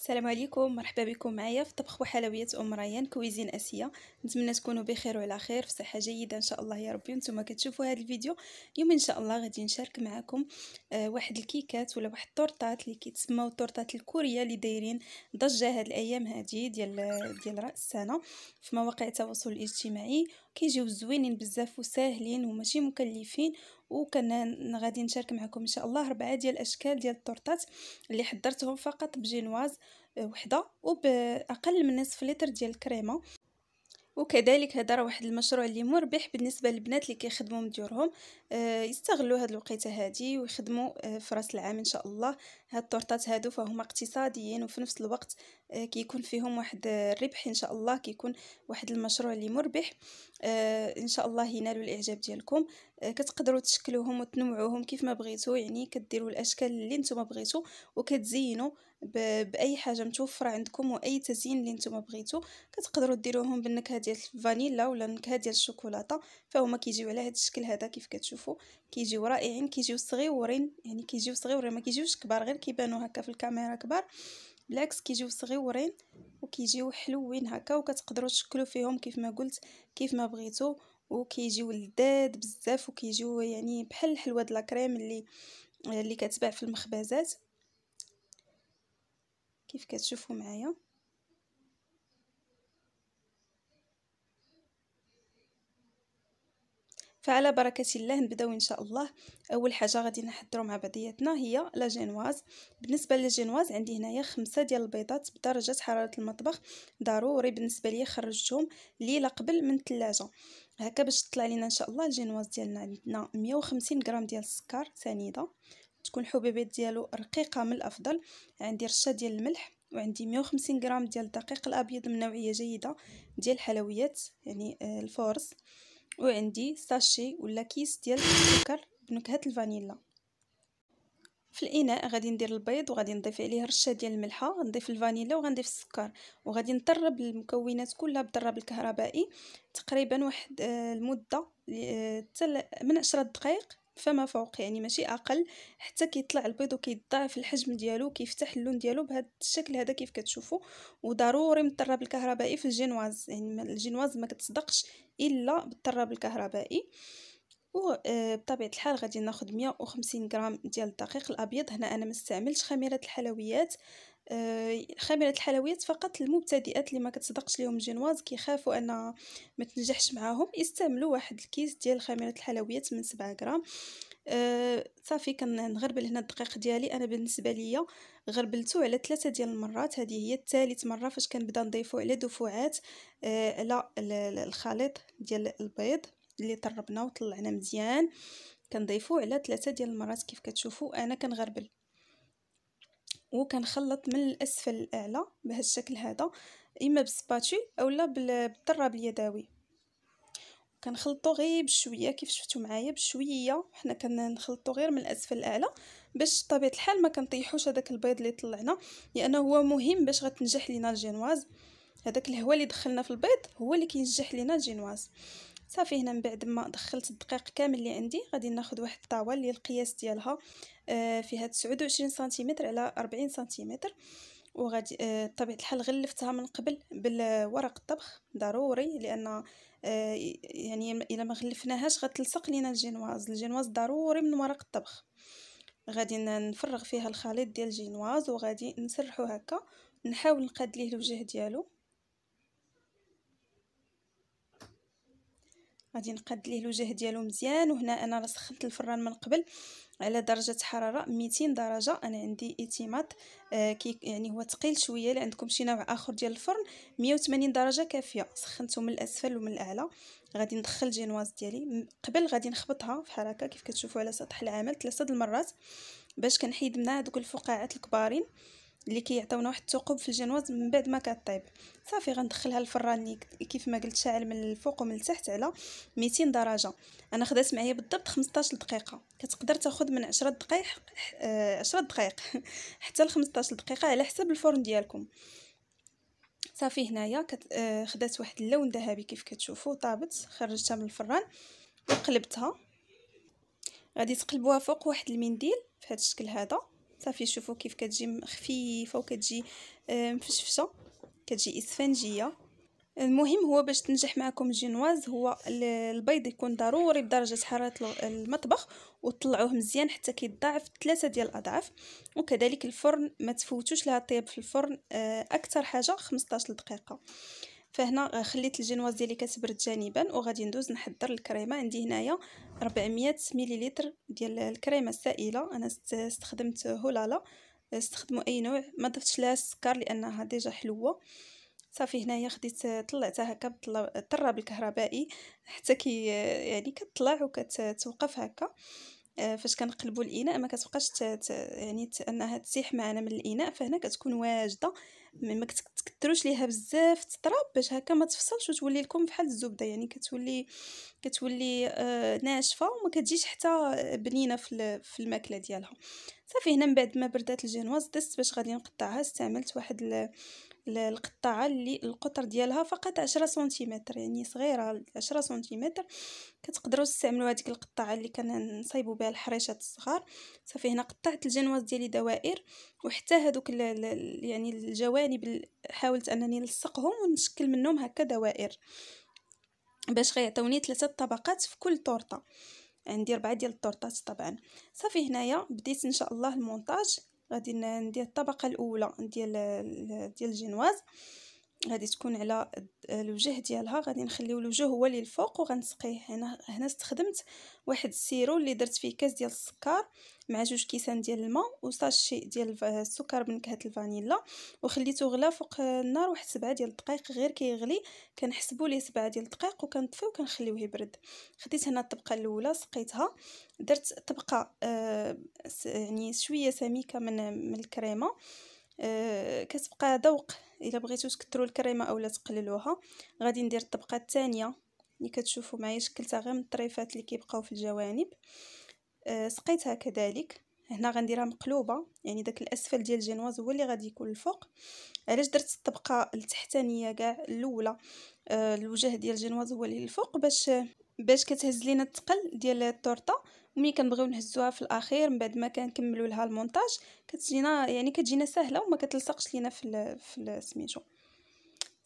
السلام عليكم مرحبا بكم معايا في طبخ وحلويات ام ريان كويزين اسيا نتمنى تكونوا بخير وعلى خير في صحه جيده ان شاء الله يا ربي نتوما كتشوفوا هذا الفيديو اليوم ان شاء الله غادي نشارك معكم آه واحد الكيكات ولا واحد الطورطات اللي كيتسموا الطورطات الكوريه اللي دايرين ضجه هاد الايام هادي ديال ديال راس السنه في مواقع التواصل الاجتماعي كيجيو زوينين بزاف وساهلين وماشي مكلفين وكان غادي نشارك معكم ان شاء الله ربعه ديال الاشكال ديال التورتات اللي حضرتهم فقط بجينواز وحده وباقل من نصف لتر ديال الكريمه وكذلك هذا راه واحد المشروع اللي مربح بالنسبه للبنات اللي كيخدموا من ديورهم آه، يستغلوا هذه الوقيته هذه ويخدموا آه، في راس العام ان شاء الله هاد الطورطات هادو فهما اقتصاديين وفي نفس الوقت آه، كيكون فيهم واحد الربح ان شاء الله كيكون واحد المشروع اللي مربح ان شاء الله ينالوا الاعجاب ديالكم كتقدروا تشكلوهم وتنوعوهم كيف ما بغيتو يعني كديروا الاشكال اللي نتوما بغيتو وكتزينوا باي حاجه متوفره عندكم واي تزيين اللي نتوما بغيتو كتقدروا ديروهم بالنكهه ديال الفانيلا ولا النكهه ديال الشوكولاته فهما كيجيو على هذا الشكل هذا كيف كتشوفوا كيجيو رائعين كيجيو صغيورين يعني كيجيو صغيورين ما كيجيوش كبار غير كيبانوا هكا في الكاميرا كبار بالعكس كيجيو صغيورين وكيجيو حلوين هكا وكتقدروا تشكلوا فيهم كيف ما قلت كيف ما بغيتو وكيجيو لذاد بزاف وكيجيو يعني بحال الحلوه د لاكريم اللي اللي كتباع في المخبزات كيف كتشوفوا معايا فعلى بركة الله نبداو إن شاء الله أول حاجة غادي نحضرو مع بعضياتنا هي لا جينواز بالنسبة للجينواز عندي هنايا خمسة ديال البيضات بدرجة حرارة المطبخ ضروري بالنسبة لي خرجتهم ليلة قبل من الثلاجة هكا باش تطلع لينا ان شاء الله الجينواز ديالنا عندنا 150 غرام ديال السكر سنيده تكون الحبيبات ديالو رقيقه من الافضل عندي رشه ديال الملح وعندي 150 غرام ديال الدقيق الابيض من نوعيه جيده ديال الحلويات يعني آه، الفورس وعندي ساشي ولا كيس ديال السكر بنكهه الفانيلا في الاناء غادي ندير البيض وغادي نضيف عليه رشه ديال الملحه غنضيف الفانيلا وغنضيف السكر وغادي نطرب المكونات كلها بالضراب الكهربائي تقريبا واحد آه، المده آه، حتى من 10 دقائق فما فوق يعني ماشي اقل حتى كيطلع البيض وكيضاعف الحجم ديالو كيفتح اللون ديالو بهذا الشكل هذا كيف كتشوفوا وضروري من الطراب الكهربائي في الجينواز يعني الجينواز ما كتصدقش الا بالطراب الكهربائي آه وبطبيعه آه، الحال غادي ناخذ 150 غرام ديال الدقيق الابيض هنا انا ما استعملتش خميره الحلويات آه، خميره الحلويات فقط المبتدئات اللي ما كتصدقش لهم جنواز كيخافوا ان ما تنجحش معاهم يستعملوا واحد الكيس ديال خميره الحلويات من 7 غرام آه صافي كنغربل هنا الدقيق ديالي انا بالنسبه ليا غربلته على ثلاثه ديال المرات هذه هي الثالث مره فاش كنبدا نضيفو على دفوعات على آه، الخليط ديال البيض اللي طربنا وطلعنا مزيان كنضيفو على ثلاثة ديال المرات كيف كتشوفوا انا كنغربل وكنخلط من الاسفل الاعلى بهذا الشكل هذا اما بالسباتول اولا بالطراب اليدوي كنخلطو غير بشويه كيف شفتو معايا بشويه حنا كنخلطو غير من الاسفل الاعلى باش بطبيعه الحال ما كنطيحوش هذاك البيض اللي طلعنا لانه هو مهم باش غتنجح لينا الجينواز هذاك الهواء اللي دخلنا في البيض هو اللي كينجح لينا الجينواز صافي هنا من بعد ما دخلت الدقيق كامل اللي عندي غادي ناخذ واحد الطاوه اللي القياس ديالها آه، فيها 29 سنتيمتر على 40 سنتيمتر وغادي بطبيعه آه، الحال غلفتها من قبل بالورق الطبخ ضروري لان آه، يعني الا ما غلفناهاش غتلصق لينا الجينواز الجينواز ضروري من ورق الطبخ غادي نفرغ فيها الخليط ديال الجينواز وغادي نسرحو هكا نحاول نقاد ليه الوجه ديالو غادي نقاد ليه الوجه ديالو مزيان وهنا انا راه سخنت الفران من قبل على درجه حراره 200 درجه انا عندي ايتيمات آه كي يعني هو ثقيل شويه الا عندكم شي نوع اخر ديال الفرن 180 درجه كافيه سخنته من الاسفل ومن الاعلى غادي ندخل الجينواز ديالي قبل غادي نخبطها في حركه كيف كتشوفوا على سطح العمل ثلاثه د المرات باش كنحيد منها دوك الفقاعات الكبارين اللي كيعطيونا واحد الثقوب في الجنوات من بعد ما كطيب صافي غندخلها الفران كيف ما قلت شاعل من الفوق ومن التحت على 200 درجه انا خدات معايا بالضبط 15 دقيقه كتقدر تاخذ من 10 دقائق 10 دقائق حتى ل 15 دقيقه على حسب الفرن ديالكم صافي هنايا كت... آه، خدات واحد اللون ذهبي كيف كتشوفوا طابت خرجتها من الفران وقلبتها غادي تقلبوها فوق واحد المنديل بهذا الشكل هذا صافي شوفوا كيف كتجي خفيفه وكتجي آه، مفشفشه كتجي اسفنجيه المهم هو باش تنجح معكم الجينواز هو البيض يكون ضروري بدرجه حراره المطبخ وطلعوه مزيان حتى كيتضاعف ثلاثه ديال الاضعاف وكذلك الفرن ما تفوتوش لها طيب في الفرن آه، اكثر حاجه 15 دقيقه فهنا خليت الجينواز ديالي كتبرد جانبا وغادي ندوز نحضر الكريمه عندي هنايا 400 مليلتر ديال الكريمه السائله انا استخدمت هولالا استخدموا اي نوع ما ضفتش لها السكر لانها ديجا حلوه صافي هنايا خديت طلعتها هكا بالطراب الكهربائي حتى كي يعني كتطلع وكتوقف هكا آه، فاش كنقلبوا الاناء ما كتبقاش يعني انها تسيح معنا من الاناء فهنا كتكون واجده ما كتكثروش ليها بزاف التراب باش هكا ما تفصلش وتولي لكم بحال الزبده يعني كتولي كتولي آه، ناشفه وما كتجيش حتى بنينه في في الماكله ديالها صافي هنا من بعد ما بردات الجنواز دست باش غادي نقطعها استعملت واحد القطاعه اللي القطر ديالها فقط 10 سنتيمتر يعني صغيره 10 سنتيمتر كتقدروا تستعملوا هذيك القطاعه اللي كنصايبوا بها الحريشات الصغار صافي هنا قطعت الجنواز ديالي دوائر وحتى هذوك يعني الجوانب حاولت انني نلصقهم ونشكل منهم هكا دوائر باش غيعطوني ثلاثه طبقات في كل تورته عندي يعني ربعه ديال الطورطات طبعا صافي هنايا بديت ان شاء الله المونتاج غادي ندير الطبقه الاولى ديال ديال الجينواز غادي تكون على الوجه ديالها غادي نخليو الوجه هو اللي الفوق وغنسقيه هنا هنا استخدمت واحد السيرو اللي درت فيه كاس ديال السكر مع جوج كيسان ديال الماء وساشي ديال السكر بنكهه الفانيلا وخليته غلا فوق النار واحد سبعة ديال الدقائق غير كيغلي كنحسبوا ليه سبعة ديال الدقائق وكنطفيو وكنخليوه يبرد خديت هنا الطبقه الاولى سقيتها درت طبقه آه يعني شويه سميكه من من الكريمه آه كتبقى ذوق الا بغيتو تكثروا الكريمه اولا تقللوها غادي ندير الطبقه الثانيه اللي كتشوفوا معايا شكلتها غير من الطريفات اللي كيبقاو في الجوانب أه سقيتها كذلك هنا غنديرها مقلوبه يعني داك الاسفل ديال الجينواز هو اللي غادي يكون الفوق علاش درت الطبقه التحتانيه كاع الاولى آه، الوجه ديال الجينواز هو اللي الفوق باش باش كتهز لينا الثقل ديال التورته ومين كنبغيو نهزوها في الاخير من بعد ما كنكملوا لها المونتاج كتجينا يعني كتجينا سهله وما كتلصقش لينا في في سميتو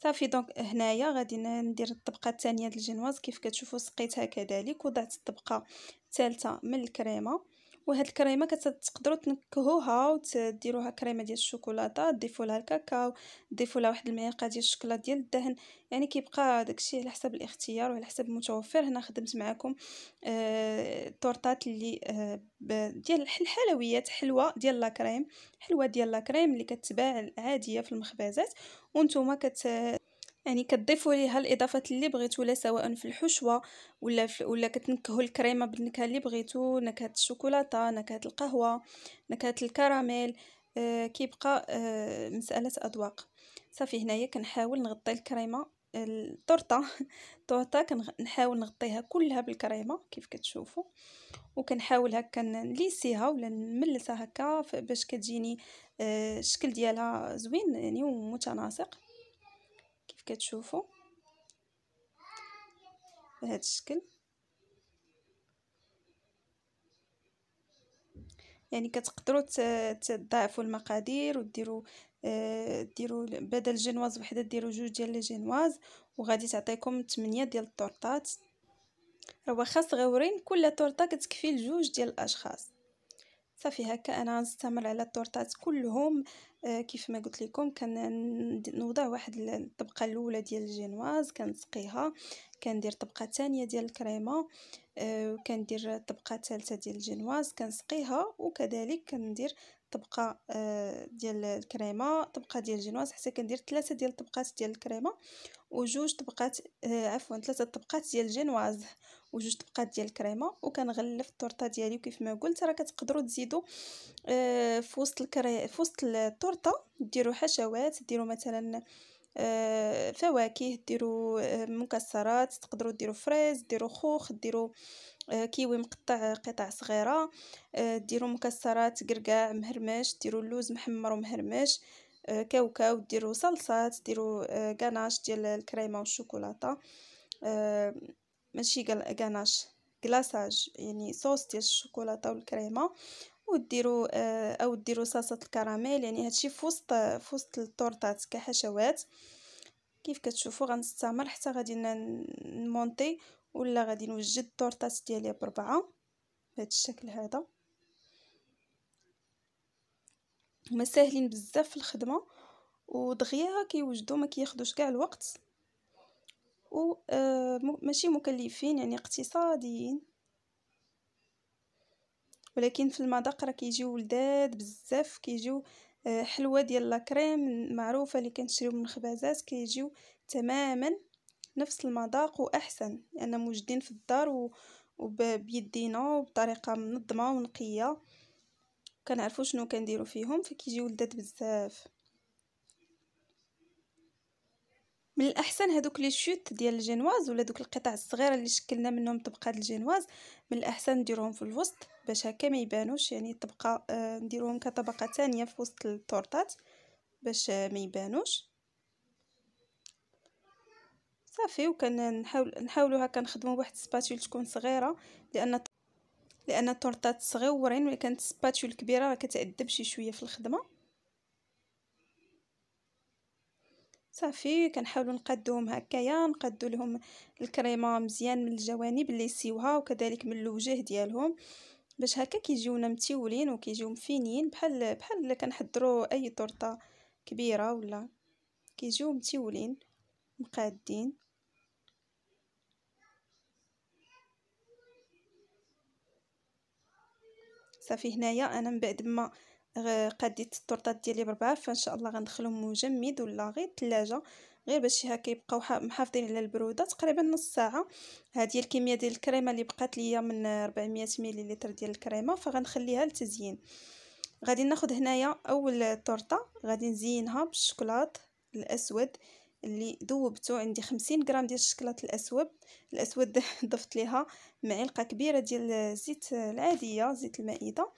صافي دونك هنايا غادي ندير الطبقه الثانيه ديال الجينواز كيف كتشوفوا سقيتها كذلك وضعت الطبقه الثالثه من الكريمه وهاد الكريمه كتقدروا تنكهوها وتديروها كريمه ديال الشوكولاته تضيفوا لها الكاكاو تضيفوا لها واحد المعلقه ديال الشوكولاتة ديال الدهن يعني كيبقى داكشي على حسب الاختيار وعلى حسب المتوفر هنا خدمت معكم آه الطورطات اللي آه ديال الحلويات حلوه ديال لاكريم حلوه ديال لاكريم اللي كتباع عاديه في المخبزات وانتم كت يعني كتضيفوا ليها الاضافات اللي بغيتو لا سواء في الحشوه ولا في ولا كتنكهوا الكريمه بالنكهه اللي بغيتو نكهه الشوكولاته نكهه القهوه نكهه الكراميل آه كيبقى آه مساله اذواق صافي هنايا كنحاول نغطي الكريمه التورته التورته كنحاول نغطيها كلها بالكريمه كيف كتشوفوا وكنحاول هكا نليسيها ولا نملسها هكا باش كتجيني آه، الشكل ديالها زوين يعني ومتناسق كتشوفوا بهذا الشكل يعني كتقدروا تضاعفوا المقادير وديروا آه، ديروا بدل جينواز وحده ديروا جوج ديال لي جينواز وغادي تعطيكم 8 ديال الطورطات راه واخا صغيورين كل طورطه كتكفي لجوج ديال الاشخاص صافي هكا انا غنستمر على التورتات كلهم آه كيف ما قلت لكم كنوضع واحد الطبقه الاولى ديال الجينواز كنسقيها كندير طبقه ثانيه ديال الكريمه آه وكندير طبقه ثالثه ديال الجينواز كنسقيها وكذلك كندير طبقه آه ديال الكريمه طبقه ديال الجينواز حتى كندير ثلاثه ديال الطبقات ديال الكريمه وجوج طبقات آه، عفوا ثلاثه طبقات ديال الجينواز وجوج طبقات ديال الكريمه وكنغلف التورته ديالي وكيف ما قلت راه كتقدروا تزيدوا آه، في وسط الكري في وسط التورته ديروا حشوات ديروا مثلا آه، فواكه ديروا آه، مكسرات تقدروا ديروا فريز ديروا خوخ ديروا كيوي مقطع قطع صغيره ديروا مكسرات قرقاع مهرمش ديروا اللوز محمر ومهرمش كاوكاو ديروا صلصات ديروا كاناش ديال الكريمه والشوكولاته ماشي كناش كلاصاج يعني صوص ديال الشوكولاته والكريمه وديروا آه، او ديروا صلصه الكراميل يعني هادشي في وسط في وسط الطورطات كحشوات كيف كتشوفوا غنستمر حتى غادي نمونطي ولا غادي نوجد الطورطات ديالي بربعه بهذا الشكل هذا هما ساهلين بزاف في الخدمه ودغيا كيوجدوا ما كياخذوش كاع الوقت وماشي آه، مكلفين يعني اقتصاديين ولكن في المذاق راه كيجيو لذاذ بزاف كيجيو آه، حلوه ديال لاكريم معروفه اللي كنشريو من خبازات كيجيو تماما نفس المذاق واحسن لان يعني موجودين في الدار و... وبيدينا وبطريقه منظمه ونقيه كنعرفوا شنو كنديروا فيهم فكيجيو لذاذ بزاف من الاحسن هذوك لي شوت ديال الجينواز ولا دوك القطع الصغيره اللي شكلنا منهم طبقه الجينواز من الاحسن نديروهم في الوسط باش هكا ما يبانوش يعني طبقه آه نديروهم كطبقه ثانيه في وسط التورتات باش آه ما يبانوش صافي وكنحاول نحاولوا هكا نخدموا بواحد السباتول تكون صغيره لان لان التورتات صغيورين ملي كانت السباتول كبيره راه كتعذب شي شويه في الخدمه صافي كنحاولوا نقادوهم هكايا نقدو لهم الكريمه مزيان من الجوانب اللي سيوها وكذلك من الوجه ديالهم باش هكا كيجيونا متيولين وكيجيو مفينين بحال بحال كنحضروا اي طرطه كبيره ولا كيجيو متيولين مقادين صافي هنايا انا من بعد ما قاديت الطرطات ديالي بربعه فان شاء الله غندخلهم مجمد ولا غير الثلاجه غير باش هكا يبقاو محافظين على البروده تقريبا نص ساعه هذه الكميه ديال الكريمه اللي بقات ليا من 400 مليلتر ديال الكريمه فغنخليها للتزيين غادي ناخذ هنايا اول طرطه غادي نزينها بالشوكولات الاسود اللي ذوبته عندي 50 غرام ديال الشكلاط الاسود الاسود ضفت ليها معلقه كبيره ديال الزيت العاديه زيت المائده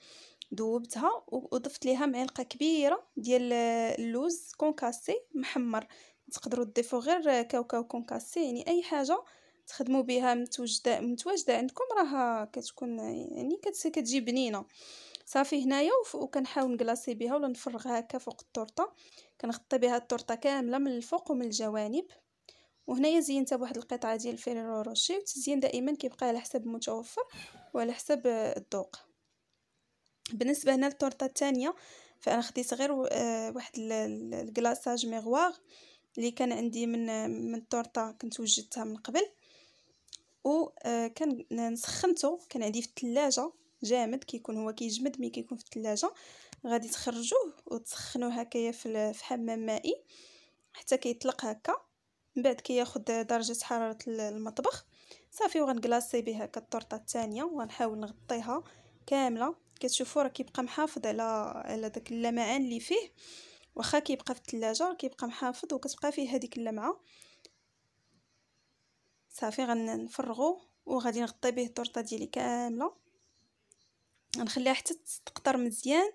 دوبتها وضفت ليها معلقه كبيره ديال اللوز كونكاسي محمر تقدروا تضيفوا غير كاوكاو كونكاسي يعني اي حاجه تخدموا بها متوجده متواجده عندكم راه كتكون يعني كتجي بنينه صافي هنايا وكنحاول نكلاصي بها ولا نفرغها هكا فوق التورته كنغطي بها التورته كامله من الفوق ومن الجوانب وهنايا زينتها بواحد القطعه ديال فيريرو روشي والتزيين دائما كيبقى على حسب المتوفر وعلى حسب الذوق بالنسبه هنا للتورته الثانيه فانا خديت غير آه، واحد الكلاصاج ميغوار اللي كان عندي من من التورته كنت وجدتها من قبل وكان آه، نسخنته كان عندي في الثلاجه جامد كيكون هو كيجمد ملي كيكون في الثلاجه غادي تخرجوه وتسخنوه هكايا في حمام مائي حتى كيطلق هكا من بعد كياخد درجه حراره المطبخ صافي وغنكلاصي بها هكا الطرطه الثانيه وغنحاول نغطيها كامله كتشوفوا راه كيبقى محافظ على على داك اللمعان اللي فيه واخا كيبقى في الثلاجه كيبقى محافظ وكتبقى فيه هذيك اللمعه صافي غنفرغو وغادي نغطي به الطرطه ديالي كامله غنخليها حتى تقطر مزيان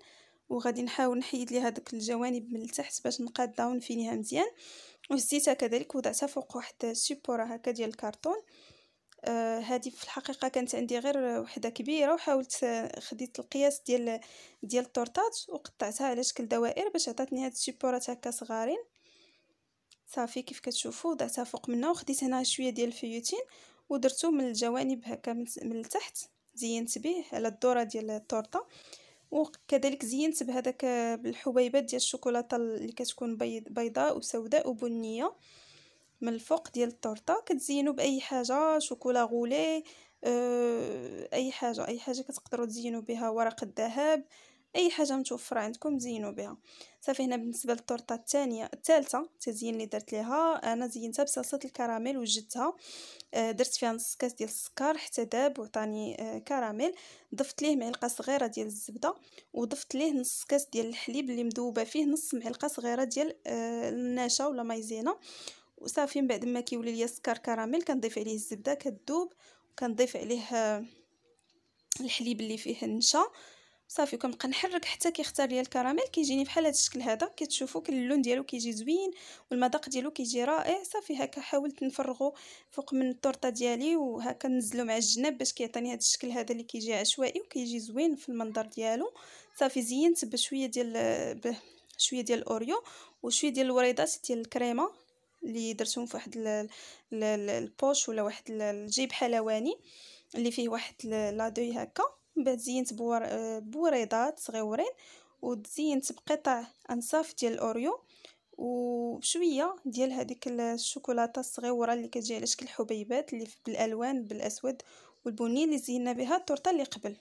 وغادي نحاول نحيد ليها داك الجوانب من التحت باش نقادها ونفينيها مزيان وهزيتها كذلك وضعتها فوق واحد السيبوره هكا ديال الكرتون هذه آه، في الحقيقه كانت عندي غير وحده كبيره وحاولت آه، خديت القياس ديال ديال الطورطات وقطعتها على شكل دوائر باش عطاتني هاد السيبورات هكا صغارين صافي كيف كتشوفوا وضعتها فوق منها وخديت هنا شويه ديال الفيوتين ودرتو من الجوانب هكا من التحت زينت به على الدوره ديال الطورطه وكذلك زينت بهذاك بالحبيبات ديال الشوكولاته اللي كتكون بيض بيضاء وسوداء وبنيه من الفوق ديال التورته كتزينوا باي حاجه شوكولا غولي اه اي حاجه اي حاجه كتقدروا تزينوا بها ورق الذهب اي حاجه متوفره عندكم زينوا بها صافي هنا بالنسبه للطورطه الثانيه الثالثه التزيين اللي درت ليها انا زينتها بصلصه الكراميل وجدتها آه، درت فيها نص كاس ديال السكر حتى داب وعطاني آه، كراميل ضفت ليه معلقه صغيره ديال الزبده وضفت ليه نص كاس ديال الحليب اللي مذوبه فيه نص معلقه صغيره ديال آه، النشا ولا مايزينا وصافي من بعد ما كيولي ليا السكر كراميل كنضيف عليه الزبده كذوب وكنضيف عليه آه، الحليب اللي فيه النشا صافي وكنبقى نحرك حتى كيختار ليا الكراميل كيجيني بحال هذا الشكل هذا كتشوفوا اللون ديالو كيجي زوين والمذاق ديالو كيجي رائع صافي هكا حاولت نفرغو فوق من التورته ديالي وهكا نزلو مع الجناب باش كيعطيني هذا الشكل هذا اللي كيجي عشوائي وكيجي زوين في المنظر ديالو صافي زينت بشويه ديال آه، شويه ديال الاوريو وشويه ديال الوريضات ديال الكريمه اللي درتهم في واحد البوش ولا واحد الجيب حلواني اللي فيه واحد لادوي هكا من بعد زينت بور بوريضات صغيورين وتزينت بقطع انصاف ديال الاوريو وشويه ديال هذيك الشوكولاته الصغيره اللي كتجي على شكل حبيبات اللي بالالوان بالاسود والبني اللي زينا بها التورته اللي قبل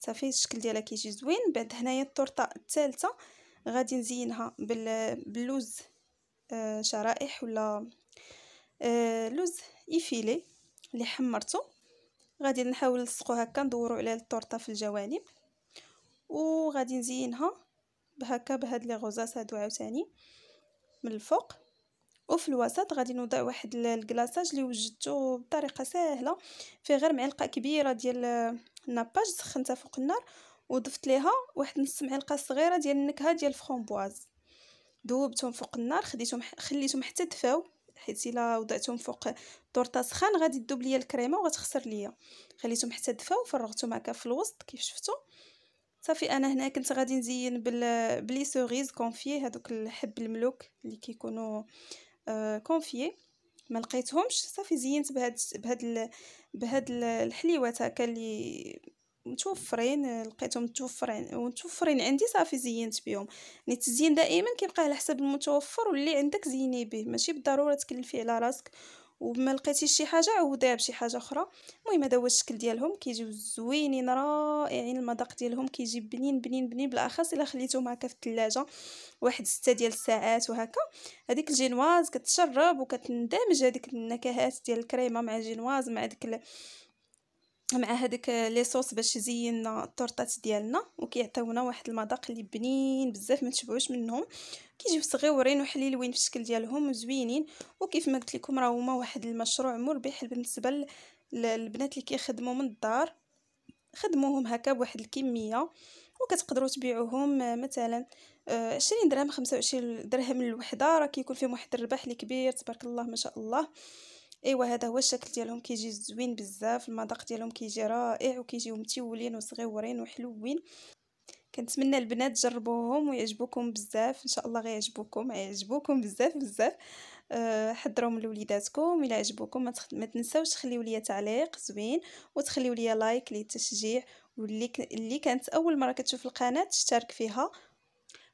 صافي الشكل ديالها كيجي زوين بعد هنايا التورته الثالثه غادي نزينها باللوز آه، شرائح ولا آه، لوز يفيلي اللي حمرته غادي نحاول نلصقو هكا ندورو على الطورطه في الجوانب وغادي نزينها بهكا بهاد لي غوزاس هادو عاوتاني من الفوق وفي الوسط غادي نوضع واحد الكلاصاج اللي وجدته بطريقه سهله فيه غير معلقه كبيره ديال الناباج سخنتها فوق النار وضفت ليها واحد نص معلقه صغيره ديال النكهه ديال الفرامبواز ذوبتهم فوق النار خديتهم خليتهم حتى دفاو حيت الا وضعتهم فوق طورطه سخان غادي تذوب ليا الكريمه وغتخسر ليا خليتهم حتى دفاو فرغتهم هكا في الوسط كيف شفتوا صافي انا هنا كنت غادي نزين بال بلي سوريز كونفي هذوك الحب الملوك اللي كيكونوا آه كونفي ما لقيتهمش صافي زينت بهاد بهاد بهاد الحليوات هكا اللي متوفرين لقيتهم متوفرين ومتوفرين عندي صافي زينت بهم يعني التزيين دائما كيبقى على حسب المتوفر واللي عندك زيني به ماشي بالضروره تكلفي على راسك وما لقيتي شي حاجه عوضيها بشي حاجه اخرى المهم هذا هو الشكل ديالهم كيجيو زوينين رائعين المذاق ديالهم كيجي بنين بنين بنين بالاخص الا خليتهم هكا في الثلاجه واحد ستة ديال الساعات وهكا هذيك الجينواز كتشرب وكتندمج هذيك النكهات ديال الكريمه مع الجينواز مع ديك مع هذيك لي صوص باش يزين الطرطات ديالنا وكيعطيونا واحد المذاق اللي بنين بزاف ما تشبعوش منهم كيجيو صغيورين وحليلوين في الشكل ديالهم وزوينين وكيف ما قلت لكم راه هما واحد المشروع مربح بالنسبه للبنات اللي كيخدموا من الدار خدموهم هكا بواحد الكميه وكتقدروا تبيعوهم مثلا 20 آه، درهم 25 درهم الوحده راه كيكون فيهم واحد الربح اللي كبير تبارك الله ما شاء الله ايوا هذا هو الشكل ديالهم كيجي زوين بزاف المذاق ديالهم كيجي رائع وكيجيو متولين وصغيورين وحلوين كنتمنى البنات تجربوهم ويعجبوكم بزاف ان شاء الله غيعجبوكم يعجبوكم بزاف بزاف أه حضروهم لوليداتكم الى عجبوكم ما, تخ... ما تنساوش تخليو ليا تعليق زوين وتخليو ليا لايك للتشجيع واللي ك... اللي كانت اول مره كتشوف القناه تشترك فيها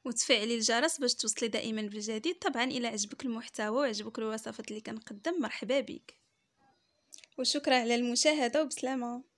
وتفعلي الجرس باش توصلي دائما بالجديد طبعا الى عجبك المحتوى وعجبك الوصفات اللي كنقدم مرحبا بك وشكرا على المشاهده وبسلامه